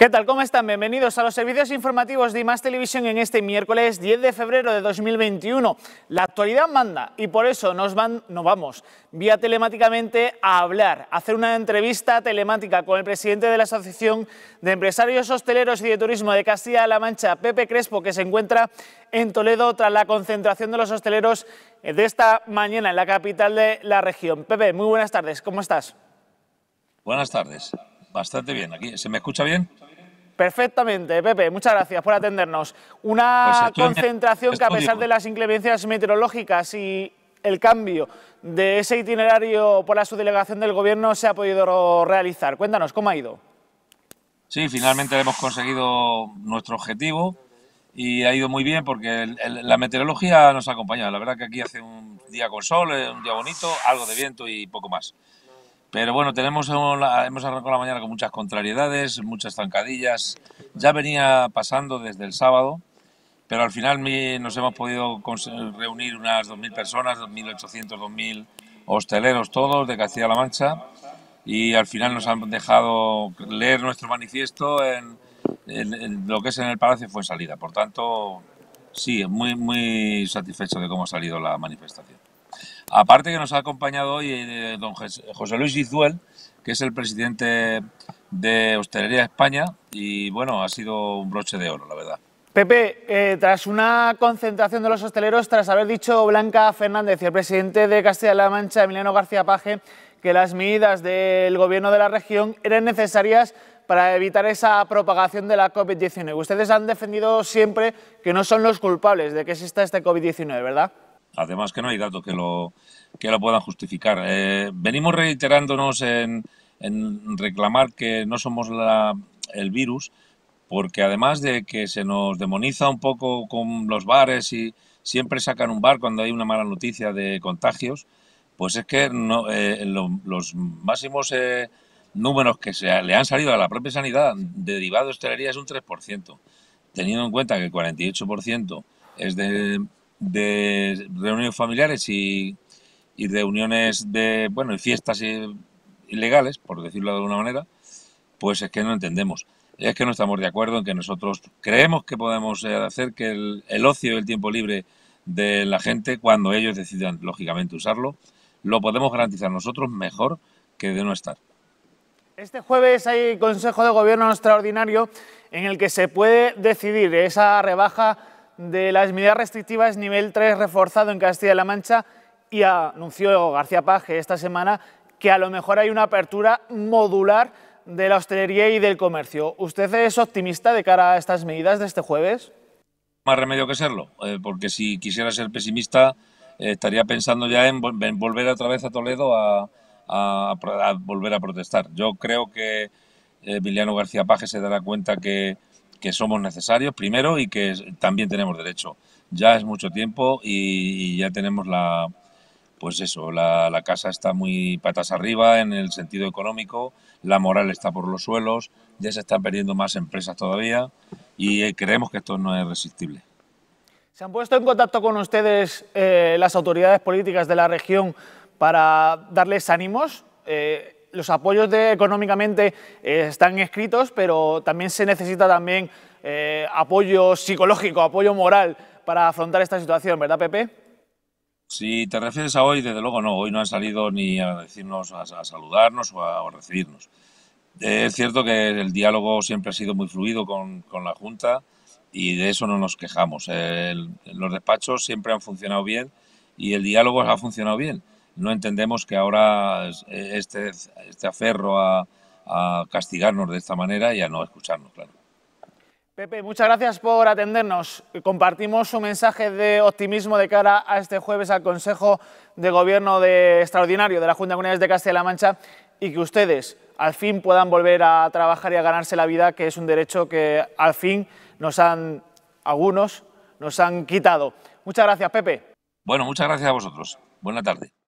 ¿Qué tal? ¿Cómo están? Bienvenidos a los servicios informativos de más Televisión en este miércoles 10 de febrero de 2021. La actualidad manda y por eso nos, van, nos vamos vía telemáticamente a hablar, a hacer una entrevista telemática con el presidente de la Asociación de Empresarios Hosteleros y de Turismo de Castilla-La Mancha, Pepe Crespo, que se encuentra en Toledo tras la concentración de los hosteleros de esta mañana en la capital de la región. Pepe, muy buenas tardes, ¿cómo estás? Buenas tardes, bastante bien. Aquí, ¿Se me escucha bien? Perfectamente, Pepe, muchas gracias por atendernos. Una pues concentración que a pesar de las inclemencias meteorológicas y el cambio de ese itinerario por la subdelegación del Gobierno se ha podido realizar. Cuéntanos, ¿cómo ha ido? Sí, finalmente hemos conseguido nuestro objetivo y ha ido muy bien porque la meteorología nos ha acompañado. La verdad que aquí hace un día con sol, eh, un día bonito, algo de viento y poco más. Pero bueno, tenemos hemos arrancado la mañana con muchas contrariedades, muchas zancadillas. Ya venía pasando desde el sábado, pero al final nos hemos podido reunir unas 2.000 personas, 2.800, 2.000 hosteleros todos de Castilla-La Mancha. Y al final nos han dejado leer nuestro manifiesto en, lo que es en el Palacio fue salida. Por tanto, sí, muy, muy satisfecho de cómo ha salido la manifestación. Aparte que nos ha acompañado hoy eh, don José Luis Izuel, que es el presidente de Hostelería España, y bueno, ha sido un broche de oro, la verdad. Pepe, eh, tras una concentración de los hosteleros, tras haber dicho Blanca Fernández y el presidente de Castilla-La Mancha, Emiliano García Paje, que las medidas del gobierno de la región eran necesarias para evitar esa propagación de la COVID-19. Ustedes han defendido siempre que no son los culpables de que exista este COVID-19, ¿verdad? Además que no hay datos que lo, lo puedan justificar. Eh, venimos reiterándonos en, reclamar que no somos el virus, porque además de que se nos demoniza un poco con los bares y siempre sacan un bar cuando hay una mala noticia de contagios, pues es que eh, los máximos eh, números que se, le han salido a la propia sanidad derivado de hostelería es un 3%, teniendo en cuenta que el 48% es de de reuniones familiares y, reuniones de, bueno, y fiestas ilegales, por decirlo de alguna manera, pues es que no entendemos. Es que no estamos de acuerdo en que nosotros creemos que podemos eh, hacer que el, ocio y el tiempo libre de la gente, cuando ellos decidan, lógicamente, usarlo, lo podemos garantizar nosotros mejor que de no estar. Este jueves hay Consejo de Gobierno extraordinario en el que se puede decidir esa rebaja de las medidas restrictivas nivel 3 reforzado en Castilla-La Mancha y anunció García Page esta semana que a lo mejor hay una apertura modular de la hostelería y del comercio. ¿Usted es optimista de cara a estas medidas de este jueves? Más remedio que serlo, eh, porque si quisiera ser pesimista eh, estaría pensando ya en, volver otra vez a Toledo a, volver a protestar. Yo creo que eh, Emiliano García Paje se dará cuenta que que somos necesarios primero y que también tenemos derecho. Ya es mucho tiempo y, ya tenemos la, pues eso, la, casa está muy patas arriba en el sentido económico, la moral está por los suelos, ya se están perdiendo más empresas todavía y eh, creemos que esto no es resistible. ¿Se han puesto en contacto con ustedes eh, las autoridades políticas de la región para darles ánimos? Eh, los apoyos de, económicamente eh, están escritos, pero también se necesita también eh, apoyo psicológico, apoyo moral para afrontar esta situación, ¿verdad, Pepe? Si te refieres a hoy, desde luego no. Hoy no han salido ni a decirnos, a, saludarnos o a, recibirnos. es cierto que el diálogo siempre ha sido muy fluido con, con la Junta y de eso no nos quejamos. los despachos siempre han funcionado bien y el diálogo ha funcionado bien no entendemos que ahora eh, este, este aferro a, castigarnos de esta manera y a no escucharnos, claro. Pepe, muchas gracias por atendernos. Compartimos su mensaje de optimismo de cara a este jueves al Consejo de Gobierno de Extraordinario de la Junta de Comunidades de Castilla-La Mancha y que ustedes al fin puedan volver a trabajar y a ganarse la vida, que es un derecho que al fin nos han, algunos, nos han quitado. Muchas gracias, Pepe. Bueno, muchas gracias a vosotros. Buena tarde.